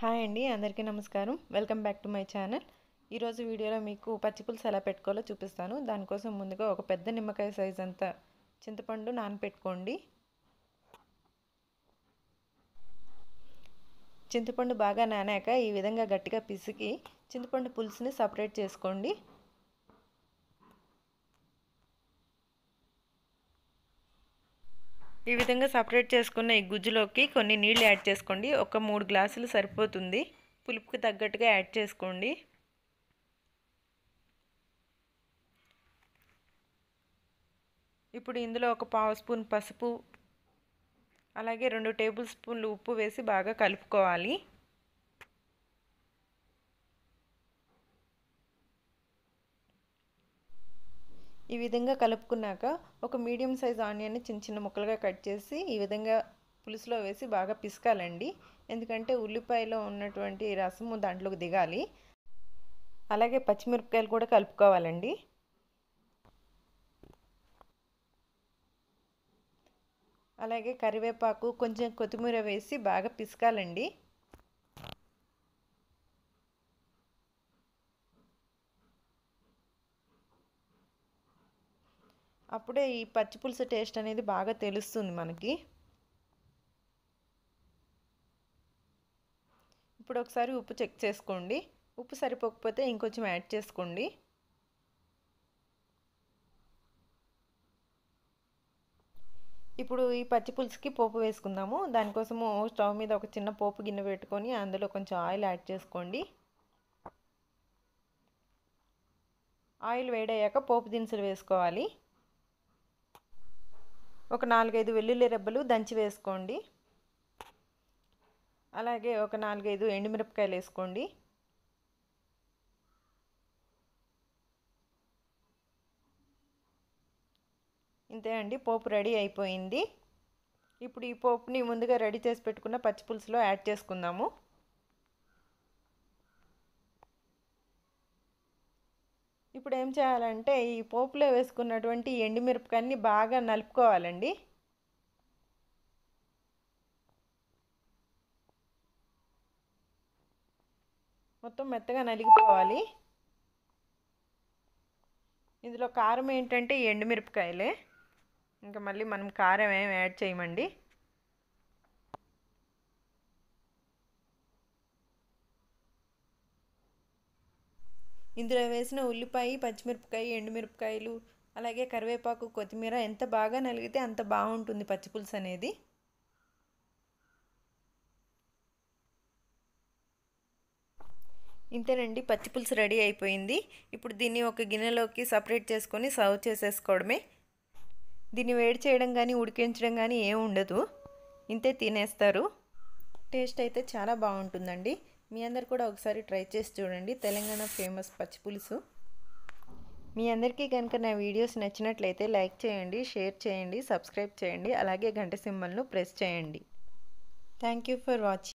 hi అండి అందరికీ నమస్కారం welcome back to my channel ఈరోజు వీడియోలో మీకు పచ్చిపులుసు ఎలా పెట్టుకోవాలో చూపిస్తాను దానికోసం ముందుగా ఒక పెద్ద నిమ్మకాయ సైజ్ అంత చింతపండు నానపెట్టుకోండి చింతపండు బాగా నానాక ఈ విధంగా గట్టిగా పిసికి చింతపండు పులుసుని సపరేట్ చేసుకోండి ఈ విధంగా సపరేట్ చేసుకున్న ఈ గుజ్జులోకి కొన్ని నీళ్ళు యాడ్ చేసుకోండి ఒక మూడు గ్లాసులు సరిపోతుంది పులుపుకి తగ్గట్టుగా యాడ్ చేసుకోండి ఇప్పుడు ఇందులో ఒక పావు స్పూన్ పసుపు అలాగే రెండు టేబుల్ స్పూన్లు ఉప్పు వేసి బాగా కలుపుకోవాలి ఈ విధంగా కలుపుకున్నాక ఒక మీడియం సైజ్ ఆనియన్ని చిన్న చిన్న ముక్కలుగా కట్ చేసి ఈ విధంగా పులుసులో వేసి బాగా పిసకాలండి ఎందుకంటే ఉల్లిపాయలో ఉన్నటువంటి రసము దాంట్లోకి దిగాలి అలాగే పచ్చిమిరపకాయలు కూడా కలుపుకోవాలండి అలాగే కరివేపాకు కొంచెం కొత్తిమీర వేసి బాగా పిసకాలండి అప్పుడే ఈ పచ్చి పులుసు టేస్ట్ అనేది బాగా తెలుస్తుంది మనకి ఇప్పుడు ఒకసారి ఉప్పు చెక్ చేసుకోండి ఉప్పు సరిపోకపోతే ఇంకొంచెం యాడ్ చేసుకోండి ఇప్పుడు ఈ పచ్చి పులుసుకి పోపు వేసుకుందాము దానికోసము స్టవ్ మీద ఒక చిన్న పోపు గిన్నె పెట్టుకొని అందులో కొంచెం ఆయిల్ యాడ్ చేసుకోండి ఆయిల్ వేడయ్యాక పోపు దినుసులు వేసుకోవాలి ఒక నాలుగైదు వెల్లుల్లి రెబ్బలు దంచి వేసుకోండి అలాగే ఒక నాలుగైదు ఎండుమిరపకాయలు వేసుకోండి ఇంతే అండి పోపు రెడీ అయిపోయింది ఇప్పుడు ఈ పోపుని ముందుగా రెడీ చేసి పెట్టుకున్న పచ్చిపులుసులో యాడ్ చేసుకుందాము ఇప్పుడు ఏం చేయాలంటే ఈ పోపులో వేసుకున్నటువంటి ఎండుమిరపకాయని బాగా నలుపుకోవాలండి మొత్తం మెత్తగా నలిగిపోవాలి ఇందులో కారం ఏంటంటే ఎండుమిరపకాయలే ఇంకా మళ్ళీ మనం కారం ఏం యాడ్ చేయమండి ఇందులో వేసిన ఉల్లిపాయ పచ్చిమిరపకాయ ఎండుమిరపకాయలు అలాగే కరివేపాకు కొత్తిమీర ఎంత బాగా నలిగితే అంత బాగుంటుంది పచ్చిపులుసు అనేది ఇంతేనండి పచ్చిపులుసు రెడీ అయిపోయింది ఇప్పుడు దీన్ని ఒక గిన్నెలోకి సపరేట్ చేసుకొని సర్వ్ చేసేసుకోవడమే దీన్ని వేడి చేయడం కానీ ఉడికించడం కానీ ఏమి ఉండదు ఇంతే తినేస్తారు టేస్ట్ అయితే చాలా బాగుంటుందండి మీ అందరు కూడా ఒకసారి ట్రై చేసి చూడండి తెలంగాణ ఫేమస్ పచ్చి పులుసు మీ అందరికీ కనుక నా వీడియోస్ నచ్చినట్లయితే లైక్ చేయండి షేర్ చేయండి సబ్స్క్రైబ్ చేయండి అలాగే గంట సింబల్ను ప్రెస్ చేయండి థ్యాంక్ యూ ఫర్ వాచింగ్